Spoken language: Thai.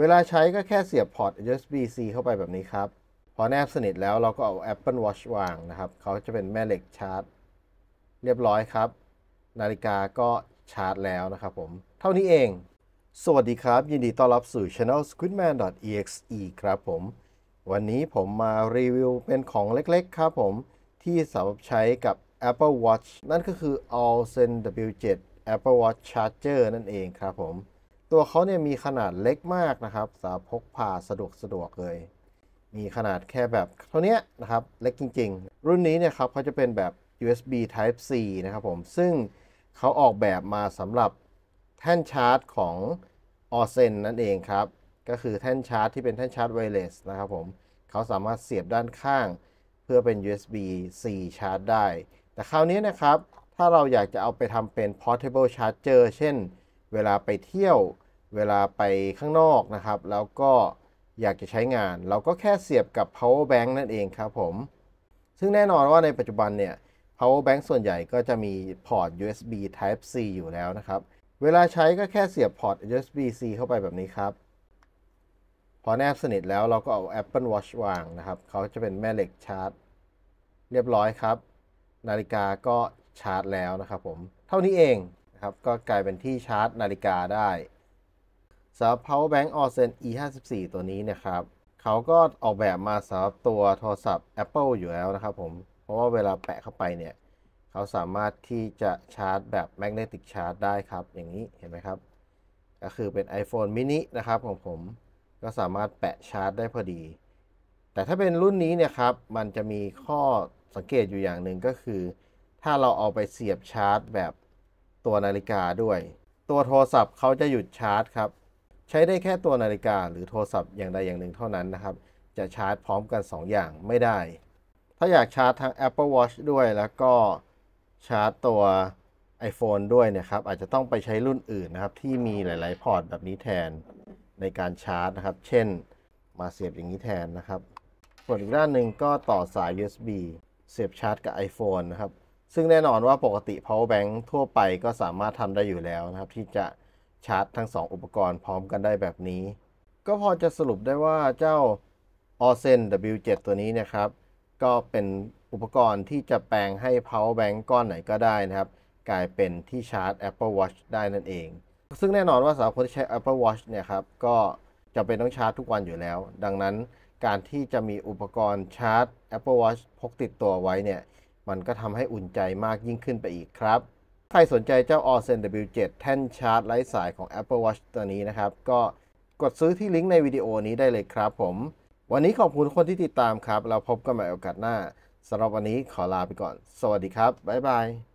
เวลาใช้ก็แค่เสียบพอร์ต USB-C เข้าไปแบบนี้ครับ พอแนบสนิทแล้วเราก็เอา Apple Watch วางนะครับเขาจะเป็นแม่เหล็กชาร์จเรียบร้อยครับ นาฬิกาก็ชาร์จแล้วนะครับผม เท่านี้เอง สวัสดีครับ ยินดีต้อนรับสู่ Channel Squidman.exe ครับผม วันนี้ผมมารีวิวเป็นของเล็กๆครับผมที่สำหรับใช้กับ Apple Watch นั่นก็คือ Allsen W7 Apple Watch Charger นั่นเองครับผมตัวเขาเนี่ยมีขนาดเล็กมากนะครับสาพกพาสะดวกสะดวกเลย มีขนาดแค่แบบ เท่านี้นะครับเล็กจริง ๆ รุ่นนี้เนี่ยครับเขาจะเป็นแบบ USB Type C นะครับผม ซึ่งเขาออกแบบมาสำหรับแท่นชาร์จของออเซนนั่นเองครับ ก็คือแท่นชาร์จที่เป็นแท่นชาร์จไวเลสนะครับผม เขาสามารถเสียบด้านข้าง เพื่อเป็น USB C ชาร์จได้ แต่คราวนี้นะครับถ้าเราอยากจะเอาไปทำเป็น portable charger เช่น เวลาไปเที่ยวเวลาไปข้างนอกนะครับ แล้วก็อยากจะใช้งาน เราก็แค่เสียบกับ power bank นั่นเองครับผม ซึ่งแน่นอนว่าในปัจจุบันเนี่ย power bank ส่วนใหญ่ก็จะมีพอร์ต USB Type C อยู่แล้วนะครับ เวลาใช้ก็แค่เสียบพอร์ต USB C เข้าไปแบบนี้ครับ พอแนบสนิทแล้วเราก็เอา Apple Watch วางนะครับ เขาจะเป็นแม่เหล็กชาร์จ เรียบร้อยครับ นาฬิกาก็ชาร์จแล้วนะครับผม เท่านี้เองนะครับ ก็กลายเป็นที่ชาร์จ นาฬิกาได้สำหรับ power bank o s e n e 5 4ตัวนี้นะครับ เขาก็ออกแบบมาสำหรับตัวโทรศัพท์ Apple อยู่แล้วนะครับผม เพราะว่าเวลาแปะเข้าไปเนี่ยเขาสามารถที่จะชาร์จแบบ magnetic charge ได้ครับ อย่างนี้เห็นไหมครับ ก็คือเป็น iPhone mini นะครับของผม ก็สามารถแปะชาร์จได้พอดี แต่ถ้าเป็นรุ่นนี้เนี่ยครับ มันจะมีข้อสังเกตอยู่อย่างหนึ่งก็คือ ถ้าเราเอาไปเสียบชาร์จ แบบตัวนาฬิกาด้วย ตัวโทรศัพท์เขาจะหยุดชาร์จครับใช้ได้แค่ตัวนาฬิกา หรือโทรศัพท์อย่างใดอย่างหนึ่งเท่านั้นนะครับ จะชาร์จพร้อมกัน 2 อย่างไม่ได้ ถ้าอยากชาร์จทั้ง Apple Watch ด้วยแล้วก็ชาร์จตัว iPhone ด้วยนะครับอาจจะต้องไปใช้รุ่นอื่นนะครับ ที่มีหลาย ๆ พอร์ตแบบนี้แทนในการชาร์จนะครับ เช่นมาเสียบอย่างนี้แทนนะครับส่วนอีกด้านหนึ่งก็ต่อสาย USB เสียบชาร์จกับ iPhone นะครับซึ่งแน่นอนว่าปกติ power bank ทั่วไปก็สามารถทำได้อยู่แล้วนะครับที่จะชาร์จทั้ง 2 อุปกรณ์พร้อมกันได้แบบนี้ ก็พอจะสรุปได้ว่าเจ้า o r s e n W7 ตัวนี้นะครับก็เป็นอุปกรณ์ที่จะแปลงให้ power bank ก้อนไหนก็ได้นะครับกลายเป็นที่ชาร์จ Apple Watch ได้นั่นเอง ซึ่งแน่นอนว่าสาวคนที่ใช้ Apple Watch เนี่ยครับก็จะเป็นต้องชาร์จทุกวันอยู่แล้ว ดังนั้นการที่จะมีอุปกรณ์ชาร์จ Apple Watch พกติดตัวไว้เนี่ย มันก็ทำให้อุ่นใจมากยิ่งขึ้นไปอีกครับใครสนใจเจ้า l l s e n W7 แท่นชาร์จไร้สายของ Apple Watch ตัวนี้นะครับ ก็กดซื้อที่ลิงก์ในวิดีโอนี้ได้เลยครับผม วันนี้ขอบคุณคนที่ติดตามครับ เราพบกันใหม่โอกาสหน้า สำหรับวันนี้ขอลาไปก่อน สวัสดีครับ บ๊ายบาย